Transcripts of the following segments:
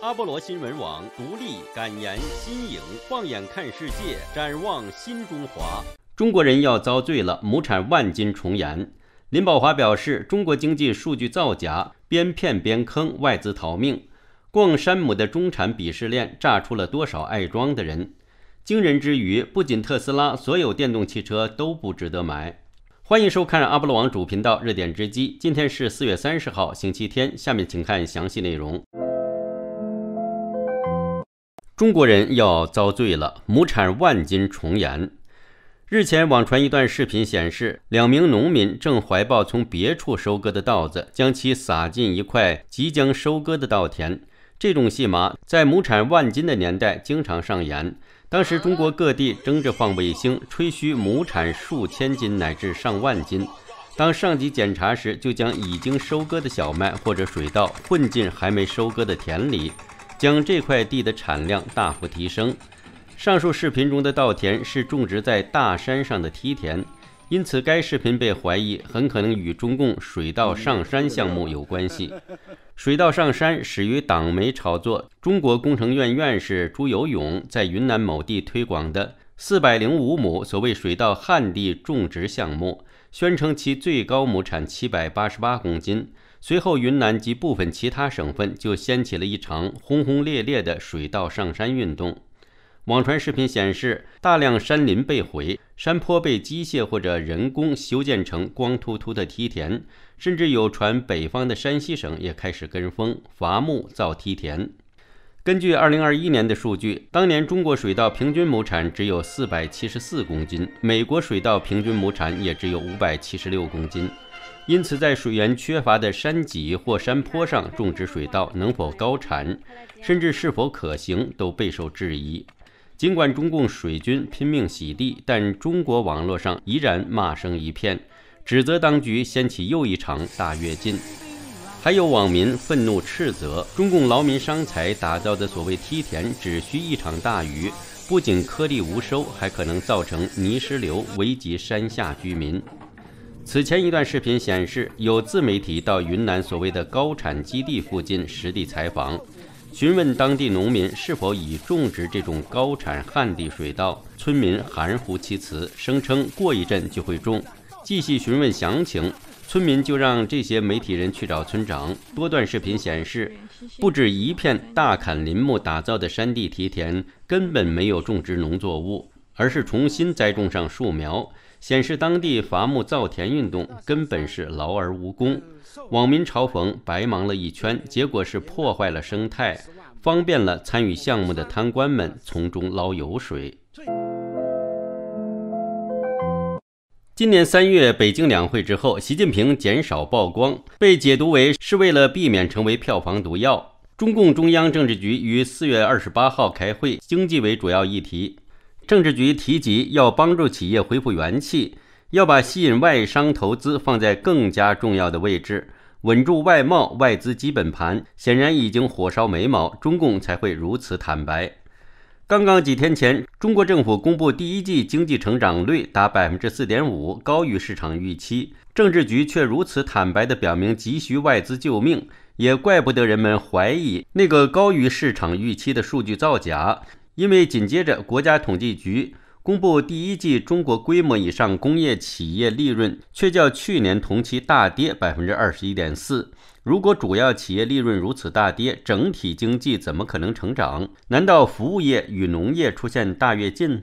阿波罗新闻网独立、敢言、新颖，放眼看世界，展望新中华。中国人要遭罪了，亩产万斤重盐。林宝华表示，中国经济数据造假，边骗边坑外资逃命。逛山姆的中产鄙视链，炸出了多少爱装的人？惊人之余，不仅特斯拉，所有电动汽车都不值得买。欢迎收看阿波罗网主频道热点之机》，今天是四月三十号，星期天。下面请看详细内容。中国人要遭罪了，亩产万斤重盐。日前网传一段视频显示，两名农民正怀抱从别处收割的稻子，将其撒进一块即将收割的稻田。这种戏码在亩产万斤的年代经常上演。当时中国各地争着放卫星，吹嘘亩产数千斤乃至上万斤，当上级检查时，就将已经收割的小麦或者水稻混进还没收割的田里。将这块地的产量大幅提升。上述视频中的稻田是种植在大山上的梯田，因此该视频被怀疑很可能与中共水稻上山项目有关系。水稻上山始于党媒炒作，中国工程院院士朱有勇在云南某地推广的四百零五亩所谓水稻旱地种植项目，宣称其最高亩产七百八十八公斤。随后，云南及部分其他省份就掀起了一场轰轰烈烈的水稻上山运动。网传视频显示，大量山林被毁，山坡被机械或者人工修建成光秃秃的梯田，甚至有传北方的山西省也开始跟风伐木造梯田。根据2021年的数据，当年中国水稻平均亩产只有474公斤，美国水稻平均亩产也只有576公斤。因此，在水源缺乏的山脊或山坡上种植水稻，能否高产，甚至是否可行，都备受质疑。尽管中共水军拼命洗地，但中国网络上依然骂声一片，指责当局掀起又一场大跃进。还有网民愤怒斥责，中共劳民伤财打造的所谓梯田，只需一场大雨，不仅颗粒无收，还可能造成泥石流，危及山下居民。此前一段视频显示，有自媒体到云南所谓的高产基地附近实地采访，询问当地农民是否已种植这种高产旱地水稻。村民含糊其辞，声称过一阵就会种。继续询问详情，村民就让这些媒体人去找村长。多段视频显示，不止一片大砍林木打造的山地梯田根本没有种植农作物。而是重新栽种上树苗，显示当地伐木造田运动根本是劳而无功。网民嘲讽：“白忙了一圈，结果是破坏了生态，方便了参与项目的贪官们从中捞油水。”今年三月北京两会之后，习近平减少曝光，被解读为是为了避免成为票房毒药。中共中央政治局于四月二十八号开会，经济为主要议题。政治局提及要帮助企业恢复元气，要把吸引外商投资放在更加重要的位置，稳住外贸外资基本盘，显然已经火烧眉毛，中共才会如此坦白。刚刚几天前，中国政府公布第一季经济成长率达百分之四点五，高于市场预期，政治局却如此坦白地表明急需外资救命，也怪不得人们怀疑那个高于市场预期的数据造假。因为紧接着，国家统计局公布第一季中国规模以上工业企业利润却较去年同期大跌百分之二十一点四。如果主要企业利润如此大跌，整体经济怎么可能成长？难道服务业与农业出现大跃进？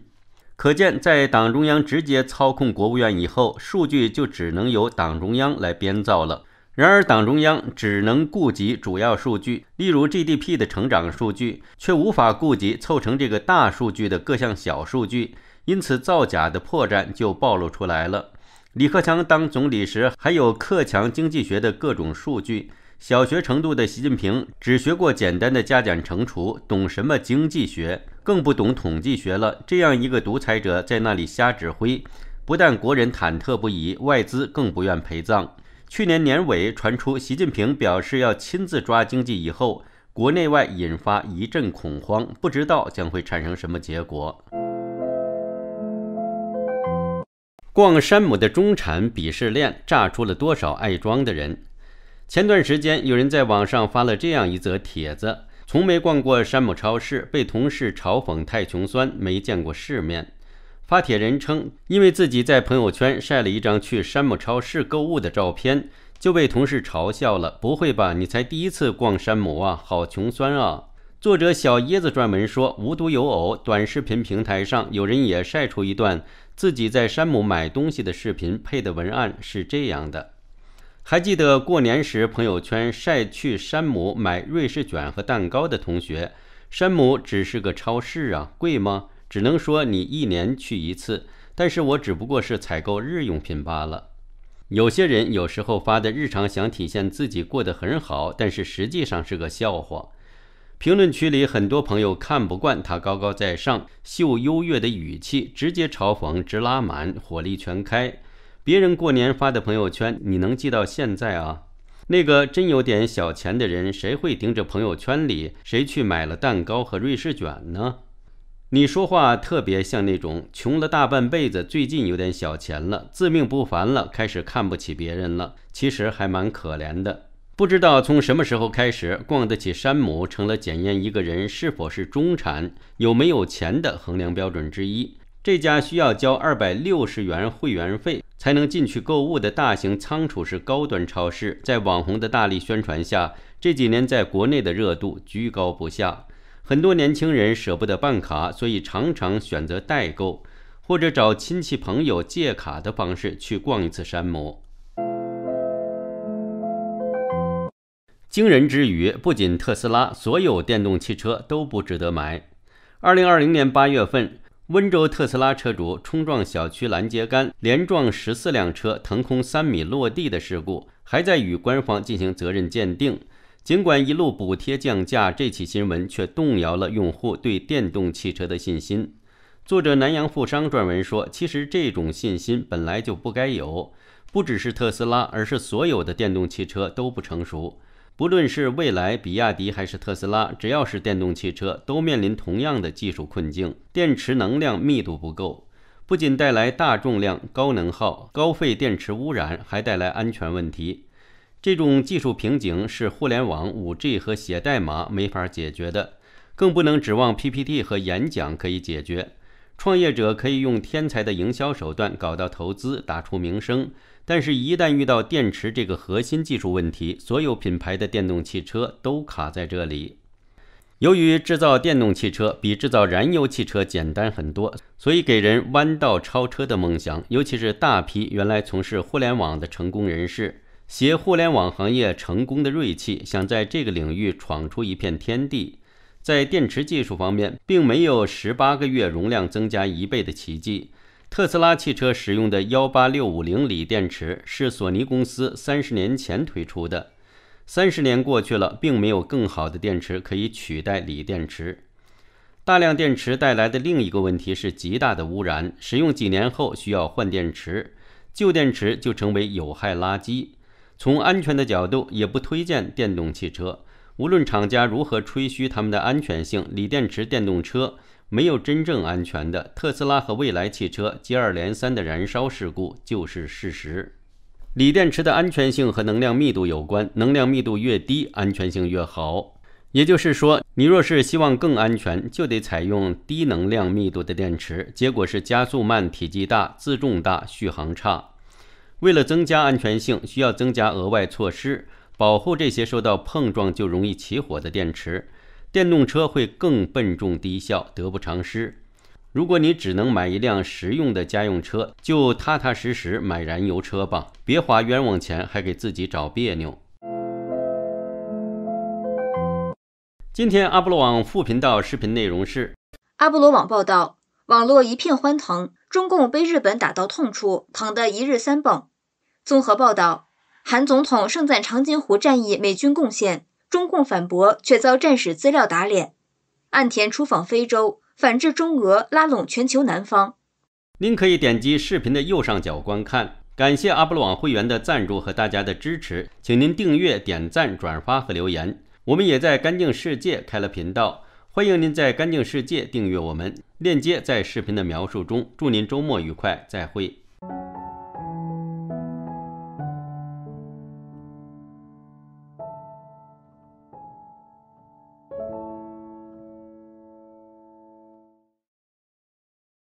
可见，在党中央直接操控国务院以后，数据就只能由党中央来编造了。然而，党中央只能顾及主要数据，例如 GDP 的成长数据，却无法顾及凑成这个大数据的各项小数据，因此造假的破绽就暴露出来了。李克强当总理时，还有克强经济学的各种数据；小学程度的习近平只学过简单的加减乘除，懂什么经济学，更不懂统计学了。这样一个独裁者在那里瞎指挥，不但国人忐忑不已，外资更不愿陪葬。去年年尾传出习近平表示要亲自抓经济以后，国内外引发一阵恐慌，不知道将会产生什么结果。逛山姆的中产鄙视链炸出了多少爱装的人？前段时间，有人在网上发了这样一则帖子：“从没逛过山姆超市，被同事嘲讽太穷酸，没见过世面。”发帖人称，因为自己在朋友圈晒了一张去山姆超市购物的照片，就被同事嘲笑了。不会吧，你才第一次逛山姆啊，好穷酸啊！作者小椰子撰文说，无独有偶，短视频平台上有人也晒出一段自己在山姆买东西的视频，配的文案是这样的：还记得过年时朋友圈晒去山姆买瑞士卷和蛋糕的同学，山姆只是个超市啊，贵吗？只能说你一年去一次，但是我只不过是采购日用品罢了。有些人有时候发的日常，想体现自己过得很好，但是实际上是个笑话。评论区里很多朋友看不惯他高高在上、秀优越的语气，直接嘲讽，直拉满，火力全开。别人过年发的朋友圈你能记到现在啊？那个真有点小钱的人，谁会盯着朋友圈里谁去买了蛋糕和瑞士卷呢？你说话特别像那种穷了大半辈子，最近有点小钱了，自命不凡了，开始看不起别人了。其实还蛮可怜的。不知道从什么时候开始，逛得起山姆成了检验一个人是否是中产、有没有钱的衡量标准之一。这家需要交二百六十元会员费才能进去购物的大型仓储式高端超市，在网红的大力宣传下，这几年在国内的热度居高不下。很多年轻人舍不得办卡，所以常常选择代购或者找亲戚朋友借卡的方式去逛一次山姆。惊人之余，不仅特斯拉，所有电动汽车都不值得买。二零二零年八月份，温州特斯拉车主冲撞小区拦截杆，连撞十四辆车，腾空三米落地的事故，还在与官方进行责任鉴定。尽管一路补贴降价，这起新闻却动摇了用户对电动汽车的信心。作者南阳富商撰文说：“其实这种信心本来就不该有，不只是特斯拉，而是所有的电动汽车都不成熟。不论是蔚来、比亚迪还是特斯拉，只要是电动汽车，都面临同样的技术困境：电池能量密度不够，不仅带来大重量、高能耗、高费电池污染，还带来安全问题。”这种技术瓶颈是互联网、5G 和写代码没法解决的，更不能指望 PPT 和演讲可以解决。创业者可以用天才的营销手段搞到投资、打出名声，但是，一旦遇到电池这个核心技术问题，所有品牌的电动汽车都卡在这里。由于制造电动汽车比制造燃油汽车简单很多，所以给人弯道超车的梦想，尤其是大批原来从事互联网的成功人士。携互联网行业成功的锐气，想在这个领域闯出一片天地。在电池技术方面，并没有十八个月容量增加一倍的奇迹。特斯拉汽车使用的幺八六五零锂电池是索尼公司三十年前推出的。三十年过去了，并没有更好的电池可以取代锂电池。大量电池带来的另一个问题是极大的污染。使用几年后需要换电池，旧电池就成为有害垃圾。从安全的角度，也不推荐电动汽车。无论厂家如何吹嘘他们的安全性，锂电池电动车没有真正安全的。特斯拉和蔚来汽车接二连三的燃烧事故就是事实。锂电池的安全性和能量密度有关，能量密度越低，安全性越好。也就是说，你若是希望更安全，就得采用低能量密度的电池，结果是加速慢、体积大、自重大、续航差。为了增加安全性，需要增加额外措施保护这些受到碰撞就容易起火的电池。电动车会更笨重、低效，得不偿失。如果你只能买一辆实用的家用车，就踏踏实实买燃油车吧，别花冤枉钱，还给自己找别扭。今天阿波罗网副频道视频内容是：阿波罗网报道，网络一片欢腾。中共被日本打到痛处，疼得一日三蹦。综合报道，韩总统盛赞长津湖战役美军贡献，中共反驳却遭战史资料打脸。岸田出访非洲，反制中俄，拉拢全球南方。您可以点击视频的右上角观看。感谢阿波罗网会员的赞助和大家的支持，请您订阅、点赞、转发和留言。我们也在干净世界开了频道。欢迎您在干净世界订阅我们，链接在视频的描述中。祝您周末愉快，再会。